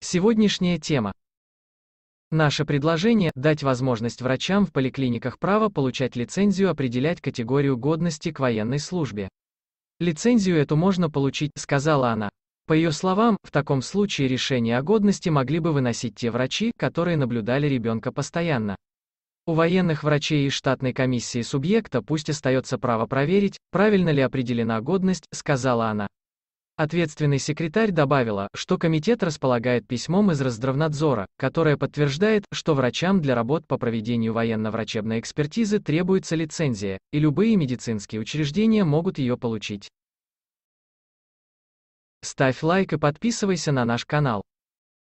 Сегодняшняя тема. Наше предложение – дать возможность врачам в поликлиниках право получать лицензию определять категорию годности к военной службе. Лицензию эту можно получить, сказала она. По ее словам, в таком случае решение о годности могли бы выносить те врачи, которые наблюдали ребенка постоянно. У военных врачей и штатной комиссии субъекта пусть остается право проверить, правильно ли определена годность, сказала она. Ответственный секретарь добавила, что комитет располагает письмом из Раздравнадзора, которое подтверждает, что врачам для работ по проведению военно-врачебной экспертизы требуется лицензия, и любые медицинские учреждения могут ее получить. Ставь лайк и подписывайся на наш канал.